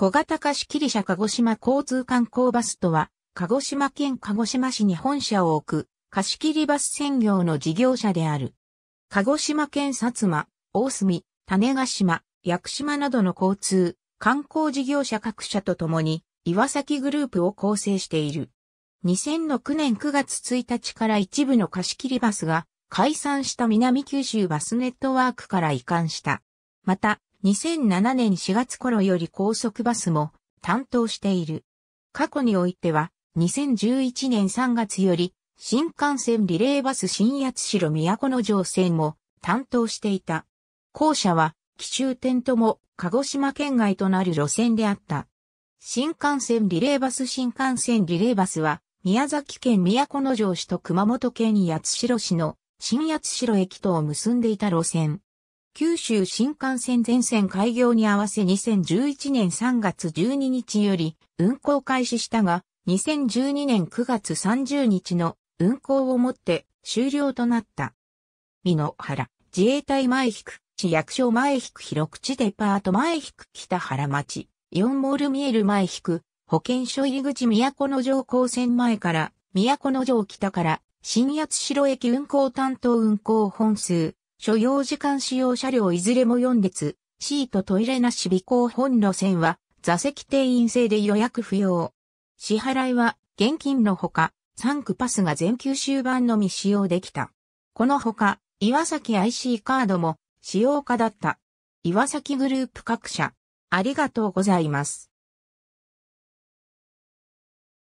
小型貸し切り車鹿児島交通観光バスとは、鹿児島県鹿児島市に本社を置く、貸し切りバス専業の事業者である。鹿児島県薩摩、大隅、種ヶ島、屋久島などの交通、観光事業者各社と共に、岩崎グループを構成している。2006年9月1日から一部の貸し切りバスが、解散した南九州バスネットワークから移管した。また、2007年4月頃より高速バスも担当している。過去においては、2011年3月より、新幹線リレーバス新八代都城線も担当していた。校舎は、奇中点とも鹿児島県外となる路線であった。新幹線リレーバス新幹線リレーバスは、宮崎県都城市と熊本県八代市の新八代駅とを結んでいた路線。九州新幹線全線開業に合わせ2011年3月12日より運行開始したが、2012年9月30日の運行をもって終了となった。美濃原、自衛隊前引く、市役所前引く広口デパート前引く北原町、イオンモール見える前引く、保健所入り口都の城高線前から、都の城北から、新八代駅運行担当運行本数、所要時間使用車両いずれも4列、シートトイレなし備行本路線は、座席定員制で予約不要。支払いは、現金のほか、3区パスが全九州版のみ使用できた。このほか、岩崎 IC カードも使用可だった。岩崎グループ各社、ありがとうございます。